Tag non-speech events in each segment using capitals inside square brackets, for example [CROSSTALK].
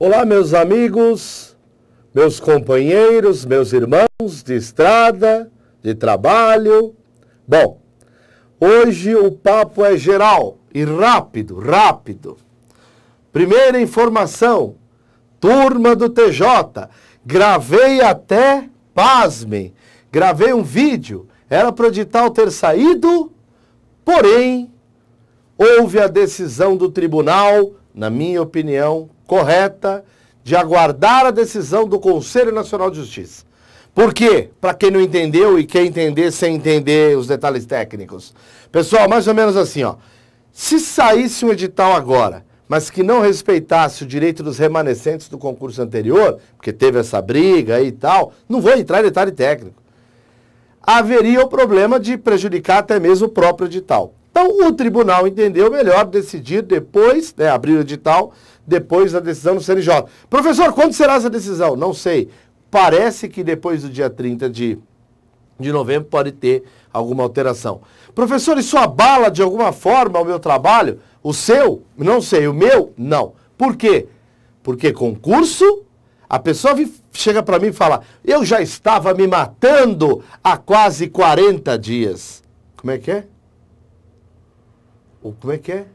Olá, meus amigos, meus companheiros, meus irmãos de estrada, de trabalho. Bom, hoje o papo é geral e rápido, rápido. Primeira informação, turma do TJ, gravei até, pasmem, gravei um vídeo, era para o edital ter saído, porém, houve a decisão do tribunal, na minha opinião, correta de aguardar a decisão do Conselho Nacional de Justiça. Por quê? Para quem não entendeu e quer entender sem entender os detalhes técnicos. Pessoal, mais ou menos assim, ó. Se saísse um edital agora, mas que não respeitasse o direito dos remanescentes do concurso anterior, porque teve essa briga e tal, não vou entrar em detalhe técnico. Haveria o problema de prejudicar até mesmo o próprio edital. Então, o tribunal entendeu melhor decidir depois, né, abrir o edital, depois da decisão do CNJ. Professor, quando será essa decisão? Não sei. Parece que depois do dia 30 de, de novembro pode ter alguma alteração. Professor, isso abala de alguma forma o meu trabalho? O seu? Não sei. O meu? Não. Por quê? Porque concurso a pessoa chega para mim e fala: Eu já estava me matando há quase 40 dias. Como é que é? Ou como é que é?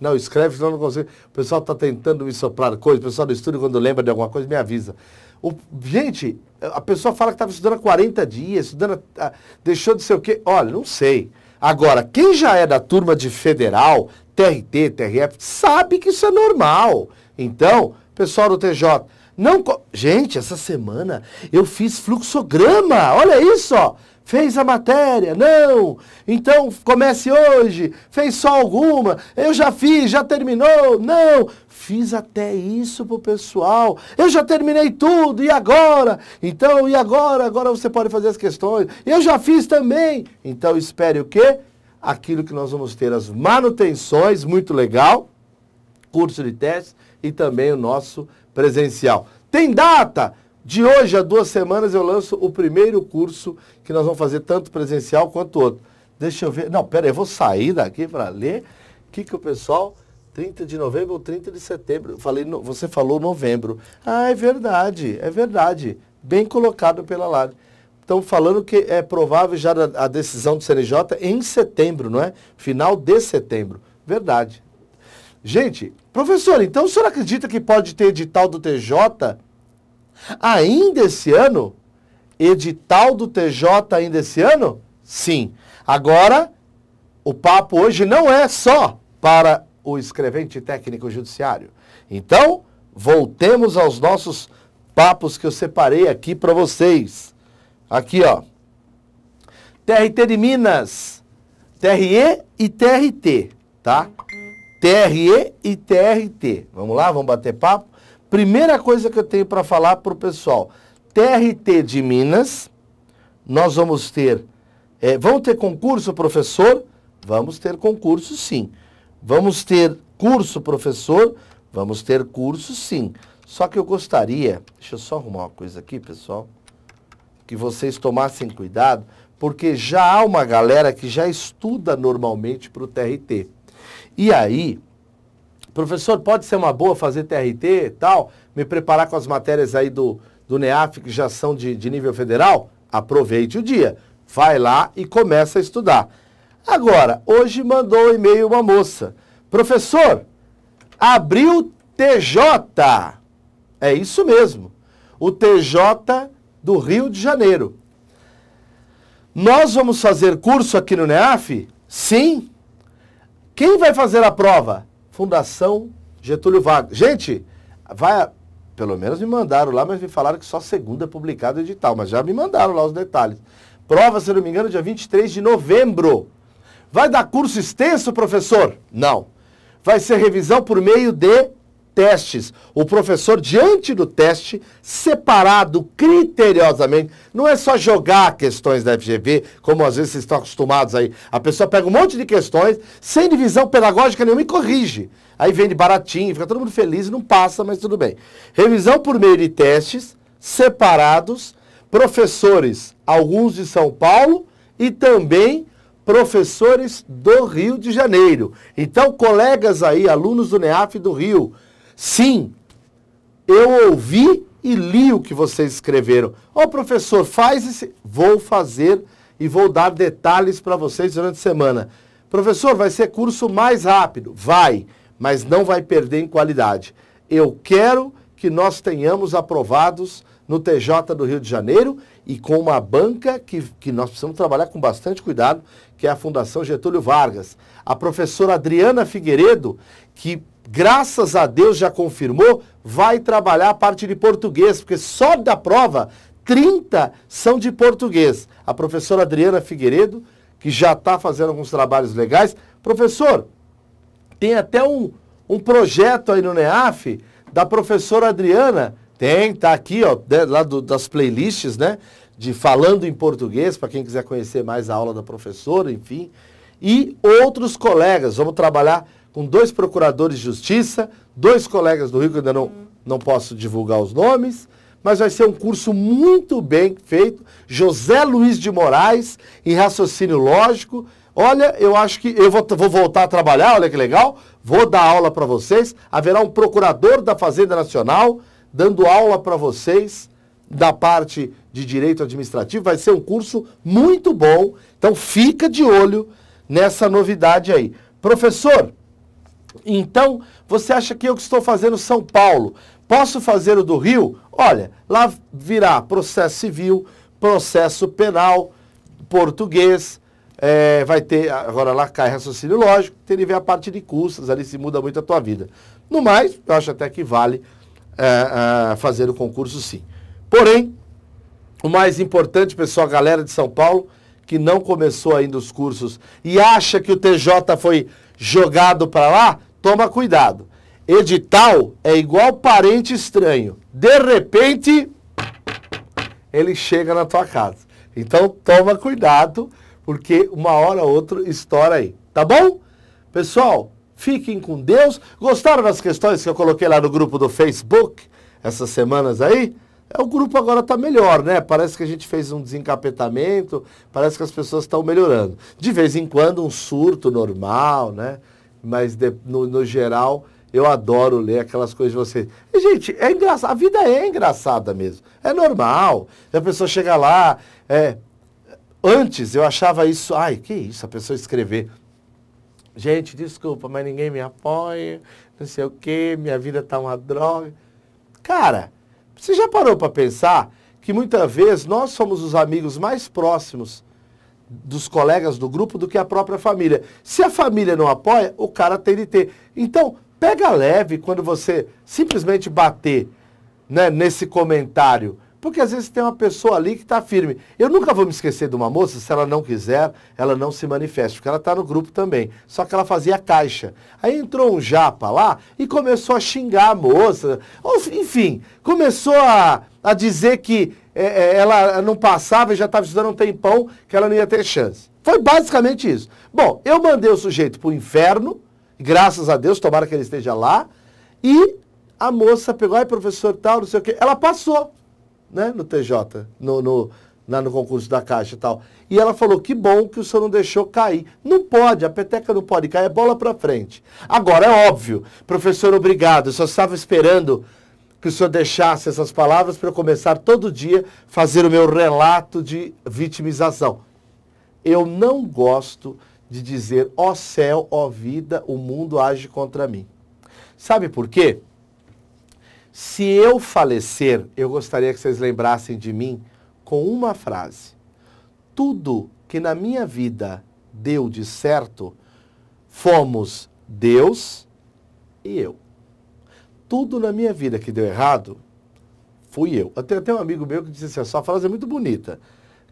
Não, escreve, senão não consigo. O pessoal está tentando me soprar coisas. O pessoal do estúdio, quando lembra de alguma coisa, me avisa. O, gente, a pessoa fala que estava estudando há 40 dias, estudando, ah, deixou de ser o quê. Olha, não sei. Agora, quem já é da turma de federal, TRT, TRF, sabe que isso é normal. Então, pessoal do TJ, não. Gente, essa semana eu fiz fluxograma. Olha isso, ó. Fez a matéria? Não! Então comece hoje! Fez só alguma? Eu já fiz, já terminou? Não! Fiz até isso pro pessoal. Eu já terminei tudo, e agora? Então, e agora? Agora você pode fazer as questões. Eu já fiz também. Então espere o quê? Aquilo que nós vamos ter as manutenções, muito legal, curso de teste e também o nosso presencial. Tem data? De hoje a duas semanas eu lanço o primeiro curso que nós vamos fazer tanto presencial quanto outro. Deixa eu ver. Não, pera aí, eu vou sair daqui para ler. O que, que o pessoal. 30 de novembro ou 30 de setembro. falei, no... você falou novembro. Ah, é verdade, é verdade. Bem colocado pela LAD. Estão falando que é provável já a decisão do CNJ em setembro, não é? Final de setembro. Verdade. Gente, professor, então o senhor acredita que pode ter edital do TJ Ainda esse ano? Edital do TJ ainda esse ano? Sim. Agora, o papo hoje não é só para o escrevente técnico judiciário. Então, voltemos aos nossos papos que eu separei aqui para vocês. Aqui, ó. TRT de Minas, TRE e TRT, tá? TRE e TRT. Vamos lá, vamos bater papo? Primeira coisa que eu tenho para falar para o pessoal, TRT de Minas, nós vamos ter, é, eh, vão ter concurso, professor? Vamos ter concurso, sim. Vamos ter curso, professor? Vamos ter curso, sim. Só que eu gostaria, deixa eu só arrumar uma coisa aqui, pessoal, que vocês tomassem cuidado, porque já há uma galera que já estuda normalmente para o TRT. E aí, Professor, pode ser uma boa fazer TRT e tal? Me preparar com as matérias aí do, do NEAF, que já são de, de nível federal? Aproveite o dia. Vai lá e começa a estudar. Agora, hoje mandou um e-mail uma moça. Professor, abriu TJ. É isso mesmo. O TJ do Rio de Janeiro. Nós vamos fazer curso aqui no NEAF? Sim. Quem vai fazer a prova? Fundação Getúlio Vargas. Gente, vai. Pelo menos me mandaram lá, mas me falaram que só segunda é publicado o edital, mas já me mandaram lá os detalhes. Prova, se não me engano, dia 23 de novembro. Vai dar curso extenso, professor? Não. Vai ser revisão por meio de testes, o professor, diante do teste, separado criteriosamente, não é só jogar questões da FGV, como às vezes vocês estão acostumados aí. A pessoa pega um monte de questões, sem divisão pedagógica nenhuma, e corrige. Aí vende baratinho, fica todo mundo feliz, não passa, mas tudo bem. Revisão por meio de testes separados, professores, alguns de São Paulo e também professores do Rio de Janeiro. Então, colegas aí, alunos do NEAF do Rio, Sim, eu ouvi e li o que vocês escreveram. Ô oh, professor, faz esse. Vou fazer e vou dar detalhes para vocês durante a semana. Professor, vai ser curso mais rápido? Vai, mas não vai perder em qualidade. Eu quero que nós tenhamos aprovados no TJ do Rio de Janeiro e com uma banca que, que nós precisamos trabalhar com bastante cuidado, que é a Fundação Getúlio Vargas. A professora Adriana Figueiredo, que graças a Deus já confirmou, vai trabalhar a parte de português, porque só da prova 30 são de português. A professora Adriana Figueiredo, que já está fazendo alguns trabalhos legais. Professor, tem até um, um projeto aí no NEAF da professora Adriana. Tem, está aqui, ó, né, lá do, das playlists, né? De falando em português, para quem quiser conhecer mais a aula da professora, enfim. E outros colegas, vamos trabalhar com dois procuradores de justiça, dois colegas do Rio, que ainda não, não posso divulgar os nomes, mas vai ser um curso muito bem feito. José Luiz de Moraes, em raciocínio lógico. Olha, eu acho que eu vou, vou voltar a trabalhar, olha que legal. Vou dar aula para vocês. Haverá um procurador da Fazenda Nacional dando aula para vocês da parte de direito administrativo. Vai ser um curso muito bom. Então fica de olho nessa novidade aí. Professor, então, você acha que eu que estou fazendo São Paulo, posso fazer o do Rio? Olha, lá virá processo civil, processo penal, português, é, vai ter, agora lá cai raciocínio lógico, tem que ver a parte de custos, ali se muda muito a tua vida. No mais, eu acho até que vale é, é, fazer o concurso sim. Porém, o mais importante, pessoal, galera de São Paulo, que não começou ainda os cursos e acha que o TJ foi jogado para lá, toma cuidado. Edital é igual parente estranho. De repente, ele chega na tua casa. Então toma cuidado, porque uma hora ou outra estoura aí, tá bom? Pessoal, fiquem com Deus. Gostaram das questões que eu coloquei lá no grupo do Facebook essas semanas aí? É, o grupo agora está melhor, né? Parece que a gente fez um desencapetamento, parece que as pessoas estão melhorando. De vez em quando, um surto normal, né? Mas de, no, no, geral, eu adoro ler aquelas coisas de vocês. E, gente, é engraçado. A vida é engraçada mesmo. É normal. A pessoa chega lá. É... Antes eu achava isso. Ai, que isso, a pessoa escrever. Gente, desculpa, mas ninguém me apoia, não sei o quê, minha vida está uma droga. Cara, você já parou para pensar que muitas vezes nós somos os amigos mais próximos dos colegas do grupo do que a própria família. Se a família não apoia, o cara tem de ter. Então, pega leve quando você simplesmente bater né, nesse comentário porque às vezes tem uma pessoa ali que está firme. Eu nunca vou me esquecer de uma moça, se ela não quiser, ela não se manifesta, porque ela está no grupo também. Só que ela fazia caixa. Aí entrou um japa lá e começou a xingar a moça. Enfim, começou a, a dizer que é, é ela não passava e já estava estudando um tempão, que ela não ia ter chance. Foi basicamente isso. Bom, eu mandei o sujeito para o inferno, graças a Deus, tomara que ele esteja lá, e a moça pegou, ai professor tal, não sei o quê, ela passou né, no TJ, no, no, na né, no concurso da Caixa e tal. E ela falou, que bom que o senhor não deixou cair. Não pode, a peteca não pode cair, é bola para frente. Agora, é óbvio, professor, obrigado, eu só estava esperando que o senhor deixasse essas palavras para eu começar todo dia fazer o meu relato de vitimização. Eu não gosto de dizer, ó céu, ó vida, o mundo age contra mim. Sabe por quê? Se eu falecer, eu gostaria que vocês lembrassem de mim com uma frase. Tudo que na minha vida deu de certo, fomos Deus e eu. Tudo na minha vida que deu errado, fui eu. Eu tenho até um amigo meu que disse assim, essa frase é muito bonita.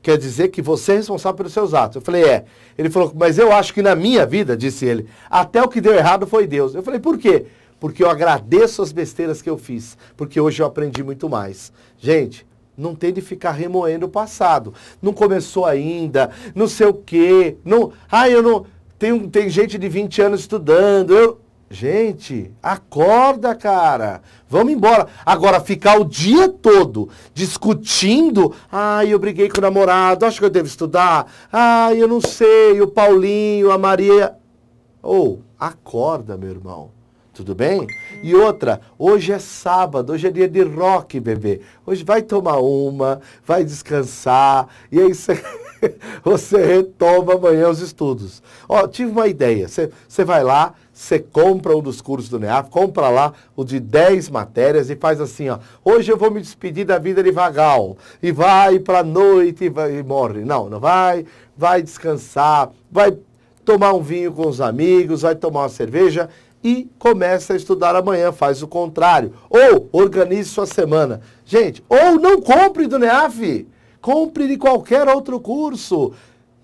Quer dizer que você é responsável pelos seus atos. Eu falei, é. Ele falou, mas eu acho que na minha vida, disse ele, até o que deu errado foi Deus. Eu falei, por quê? porque eu agradeço as besteiras que eu fiz, porque hoje eu aprendi muito mais. Gente, não tem de ficar remoendo o passado. Não começou ainda, não sei o quê. Não, ah, eu não. Tem, tem gente de 20 anos estudando. Eu, gente, acorda, cara. Vamos embora. Agora, ficar o dia todo discutindo. Ah, eu briguei com o namorado, acho que eu devo estudar. Ah, eu não sei, o Paulinho, a Maria. Ou, oh, acorda, meu irmão. Tudo bem? E outra, hoje é sábado, hoje é dia de rock, bebê. Hoje vai tomar uma, vai descansar, e aí você, [LAUGHS] você retoma amanhã os estudos. Ó, tive uma ideia. Você, você vai lá, você compra um dos cursos do NEAF, compra lá o de 10 matérias e faz assim, ó. Hoje eu vou me despedir da vida de Vagal. E vai pra noite e, vai, e morre. Não, não vai. Vai descansar, vai tomar um vinho com os amigos, vai tomar uma cerveja e começa a estudar amanhã, faz o contrário. Ou organize sua semana. Gente, ou não compre do NEAF, compre de qualquer outro curso,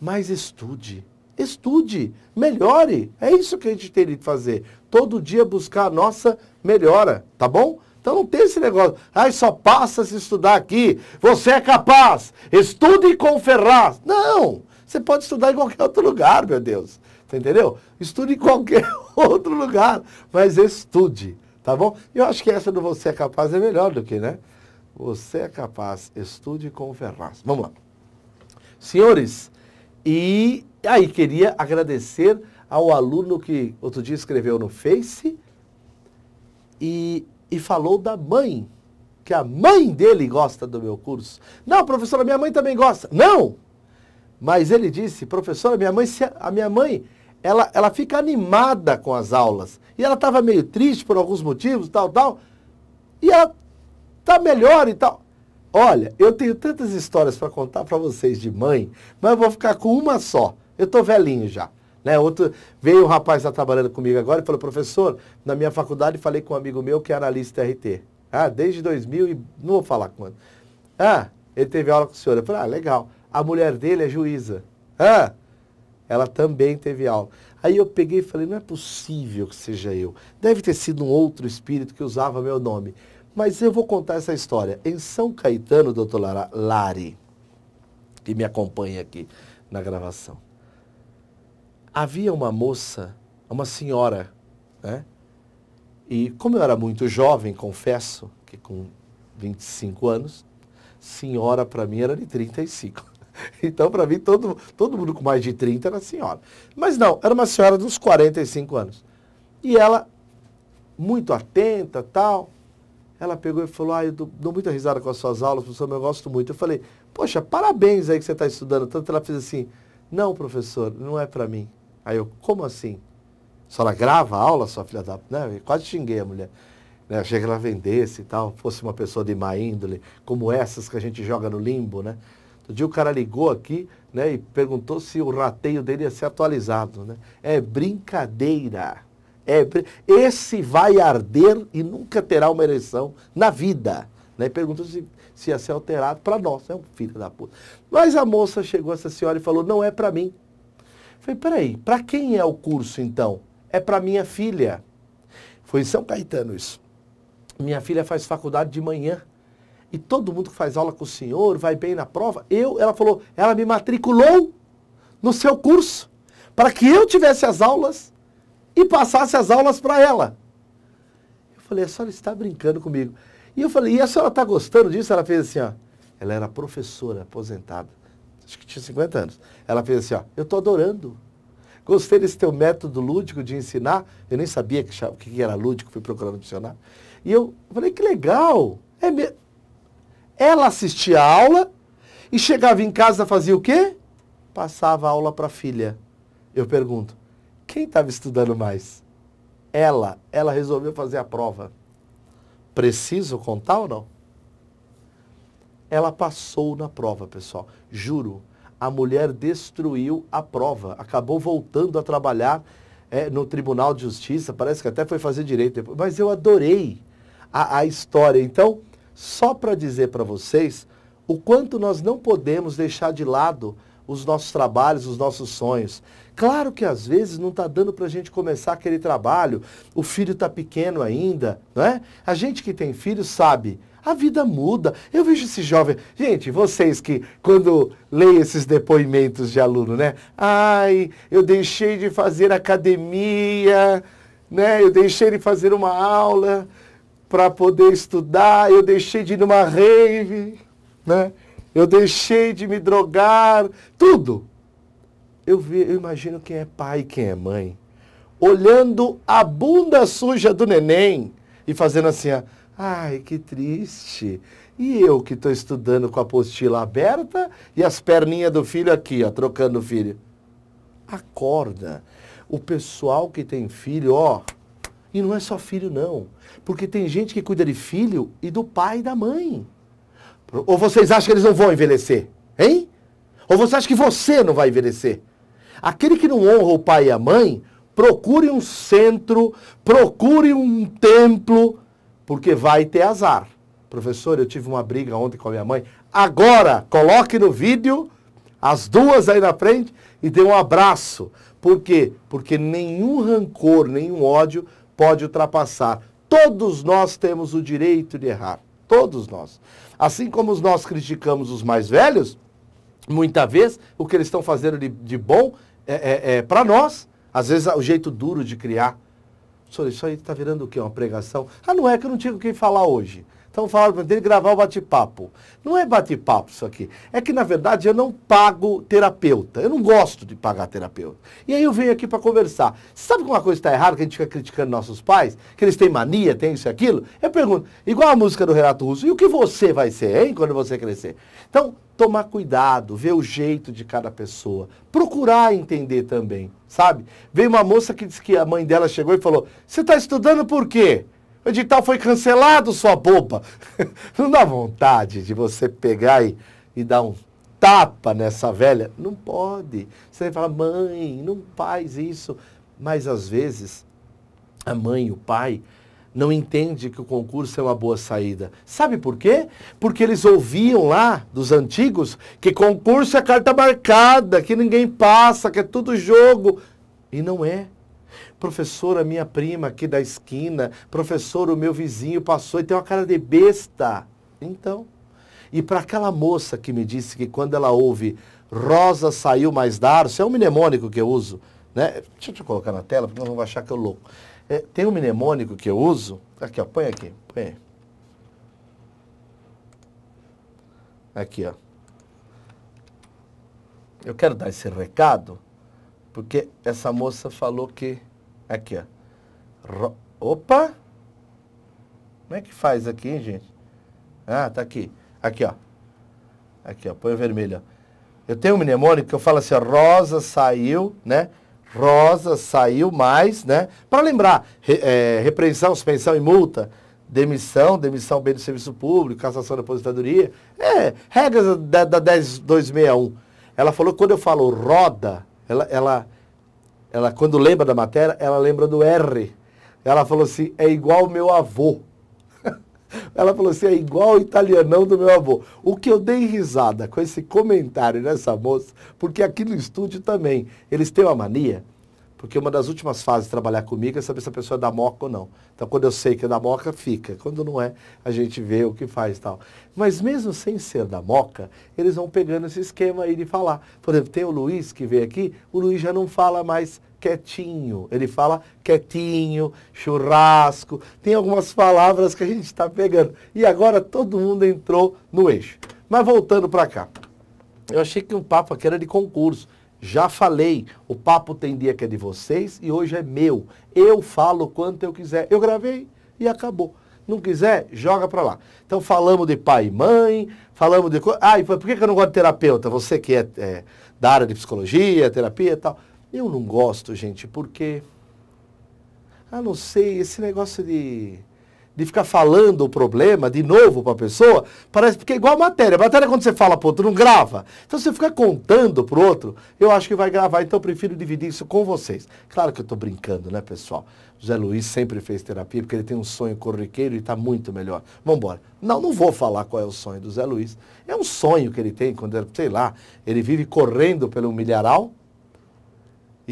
mas estude. Estude, melhore. É isso que a gente tem de fazer. Todo dia buscar a nossa melhora, tá bom? Então não tem esse negócio. Ai, só passa se estudar aqui. Você é capaz. Estude com Ferraz. Não! Você pode estudar em qualquer outro lugar, meu Deus. Você entendeu? Estude em qualquer [LAUGHS] outro lugar, mas estude, tá bom? eu acho que essa do você é capaz é melhor do que, né? Você é capaz, estude com o Ferraz. Vamos lá. Senhores, e aí queria agradecer ao aluno que outro dia escreveu no Face e, e falou da mãe, que a mãe dele gosta do meu curso. Não, professora, minha mãe também gosta. Não! Mas ele disse, professora, minha mãe, a minha mãe ela, ela fica animada com as aulas. E ela estava meio triste por alguns motivos, tal, tal. E ela está melhor e tal. Olha, eu tenho tantas histórias para contar para vocês de mãe, mas eu vou ficar com uma só. Eu estou velhinho já. Né? Outro, veio um rapaz que trabalhando comigo agora e falou, professor, na minha faculdade falei com um amigo meu que é analista RT. Ah, desde 2000 e não vou falar quando. Ah, ele teve aula com o senhor. Eu falei, ah, legal. A mulher dele é juíza. Ah, ela também teve aula. Aí eu peguei e falei, não é possível que seja eu. Deve ter sido um outro espírito que usava meu nome. Mas eu vou contar essa história. Em São Caetano, doutor Lari, que me acompanha aqui na gravação, havia uma moça, uma senhora, né? E como eu era muito jovem, confesso, que com 25 anos, senhora para mim era de 35. [LAUGHS] Então, para mim, todo, todo mundo com mais de 30 era senhora. Mas não, era uma senhora dos 45 anos. E ela, muito atenta, tal, ela pegou e falou, ah, eu dou, dou muita risada com as suas aulas, professor, mas eu gosto muito. Eu falei, poxa, parabéns aí que você está estudando. Tanto ela fez assim, não, professor, não é para mim. Aí eu, como assim? A senhora grava a aula, sua filha da... Né? Eu quase xinguei a mulher. Né? Achei que ela vendesse e tal, fosse uma pessoa de má índole, como essas que a gente joga no limbo, né? Outro dia o cara ligou aqui né, e perguntou se o rateio dele ia ser atualizado. Né? É brincadeira. É, br... esse vai arder e nunca terá uma eleição na vida. Né? Perguntou se, se ia ser alterado para nós. É um filho da puta. Mas a moça chegou, essa senhora, e falou, não é para mim. falei, peraí, para quem é o curso então? É para minha filha. Foi em São Caetano isso. Minha filha faz faculdade de manhã e todo mundo que faz aula com o senhor vai bem na prova. Eu, ela falou, ela me matriculou no seu curso para que eu tivesse as aulas e passasse as aulas para ela. Eu falei, a senhora está brincando comigo. E eu falei, e a senhora está gostando disso? Ela fez assim, ó. Ela era professora aposentada, acho que tinha 50 anos. Ela fez assim, ó, eu estou adorando. Gostei desse teu método lúdico de ensinar. Eu nem sabia o que, que era lúdico, fui procurando dicionário. E eu falei, que legal. É mesmo. Ela assistia a aula e chegava em casa, fazia o quê? Passava a aula para a filha. Eu pergunto, quem estava estudando mais? Ela. Ela resolveu fazer a prova. Preciso contar ou não? Ela passou na prova, pessoal. Juro, a mulher destruiu a prova. Acabou voltando a trabalhar é, no Tribunal de Justiça. Parece que até foi fazer direito depois. Mas eu adorei a, a história. Então, só para dizer para vocês o quanto nós não podemos deixar de lado os nossos trabalhos, os nossos sonhos. Claro que às vezes não está dando para a gente começar aquele trabalho, o filho está pequeno ainda, não é? A gente que tem filho sabe, a vida muda. Eu vejo esse jovem. Gente, vocês que, quando leem esses depoimentos de aluno, né? Ai, eu deixei de fazer academia, né? Eu deixei de fazer uma aula para poder estudar, eu deixei de ir numa rave, né? eu deixei de me drogar, tudo. Eu, vi, eu imagino quem é pai e quem é mãe, olhando a bunda suja do neném e fazendo assim, ó, ai que triste, e eu que estou estudando com a apostila aberta e as perninhas do filho aqui, ó, trocando o filho. Acorda. O pessoal que tem filho, ó, e não é só filho, não. Porque tem gente que cuida de filho e do pai e da mãe. Ou vocês acham que eles não vão envelhecer? Hein? Ou você acha que você não vai envelhecer? Aquele que não honra o pai e a mãe, procure um centro, procure um templo, porque vai ter azar. Professor, eu tive uma briga ontem com a minha mãe. Agora, coloque no vídeo as duas aí na frente e dê um abraço. Por quê? Porque nenhum rancor, nenhum ódio pode ultrapassar. Todos nós temos o direito de errar. Todos nós. Assim como nós criticamos os mais velhos, muita vez o que eles estão fazendo de, de bom é, é, é para nós. Às vezes o jeito duro de criar. isso aí está virando o quê? Uma pregação? Ah, não é que eu não tinha o que falar hoje. Então falaram dele gravar o bate-papo. Não é bate-papo isso aqui. É que, na verdade, eu não pago terapeuta. Eu não gosto de pagar terapeuta. E aí eu venho aqui para conversar. Sabe que uma coisa está errada, que a gente fica criticando nossos pais? Que eles têm mania, tem isso e aquilo? Eu pergunto, igual a música do Renato Russo, e o que você vai ser, hein, quando você crescer? Então, tomar cuidado, ver o jeito de cada pessoa. Procurar entender também, sabe? Veio uma moça que disse que a mãe dela chegou e falou, você está estudando por quê? O edital foi cancelado, sua boba. [LAUGHS] Não dá vontade de você pegar e, e dar um tapa nessa velha? Não pode. Você vai falar, mãe, não faz isso. Mas às vezes a mãe, o pai, não entende que o concurso é uma boa saída. Sabe por quê? Porque eles ouviam lá dos antigos que concurso é carta marcada, que ninguém passa, que é tudo jogo. E não é professora, minha prima aqui da esquina, professor, o meu vizinho passou e tem uma cara de besta. Então, e para aquela moça que me disse que quando ela ouve Rosa saiu mais Darcio, é um mnemônico que eu uso, né? Deixa eu te colocar na tela, porque não vão achar que eu louco. É, tem um mnemônico que eu uso, aqui ó, põe aqui, põe Aqui ó. Eu quero dar esse recado, porque essa moça falou que Aqui, ó. Opa! Como é que faz aqui, gente? Ah, tá aqui. Aqui, ó. Aqui, ó. Põe o vermelho, ó. Eu tenho um mnemônico que eu falo assim, ó, Rosa saiu, né? Rosa saiu mais, né? Para lembrar, re, é, repreensão, suspensão e multa, demissão, demissão bem do serviço público, cassação da aposentadoria. É, regras da, da 10261. Ela falou quando eu falo roda, ela, ela ela quando lembra da matéria, ela lembra do R. Ela falou assim, é igual o meu avô. [LAUGHS] ela falou assim, é igual o italianão do meu avô. O que eu dei risada com esse comentário nessa moça, porque aqui no estúdio também, eles têm uma mania porque uma das últimas fases de trabalhar comigo é saber se a pessoa é da moca ou não. Então, quando eu sei que é da moca, fica. Quando não é, a gente vê o que faz e tal. Mas mesmo sem ser da moca, eles vão pegando esse esquema aí de falar. Por exemplo, tem o Luiz que veio aqui, o Luiz já não fala mais quietinho. Ele fala quietinho, churrasco. Tem algumas palavras que a gente está pegando. E agora todo mundo entrou no eixo. Mas voltando para cá. Eu achei que um papo aqui era de concurso. Já falei, o papo tem dia que é de vocês e hoje é meu. Eu falo quanto eu quiser. Eu gravei e acabou. Não quiser, joga para lá. Então falamos de pai e mãe, falamos de... Ah, e por que eu não gosto de terapeuta? Você que é, é da área de psicologia, terapia e tal. Eu não gosto, gente, porque... Ah, não sei, esse negócio de de ficar falando o problema de novo para a pessoa, parece porque é igual a matéria. A matéria quando você fala para outro não grava. Então você fica contando para o outro, eu acho que vai gravar, então eu prefiro dividir isso com vocês. Claro que eu estou brincando, né, pessoal? José Luiz sempre fez terapia porque ele tem um sonho corriqueiro e está muito melhor. Vamos embora. Não, não vou falar qual é o sonho do Zé Luiz. É um sonho que ele tem quando, sei lá, ele vive correndo pelo milharal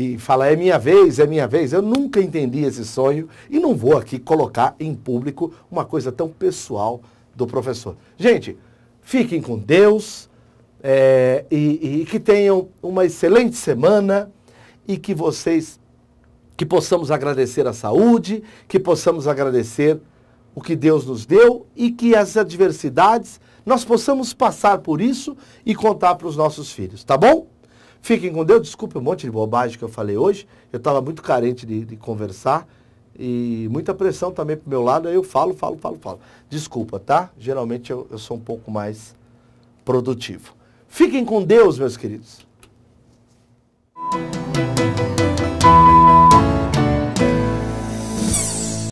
e fala é minha vez, é minha vez. Eu nunca entendi esse sonho e não vou aqui colocar em público uma coisa tão pessoal do professor. Gente, fiquem com Deus é, e, e que tenham uma excelente semana e que vocês, que possamos agradecer a saúde, que possamos agradecer o que Deus nos deu e que as adversidades nós possamos passar por isso e contar para os nossos filhos, tá bom? Fiquem com Deus, desculpe um monte de bobagem que eu falei hoje. Eu estava muito carente de, de, conversar e muita pressão também para o meu lado. Aí eu falo, falo, falo, falo. Desculpa, tá? Geralmente eu, eu sou um pouco mais produtivo. Fiquem com Deus, meus queridos.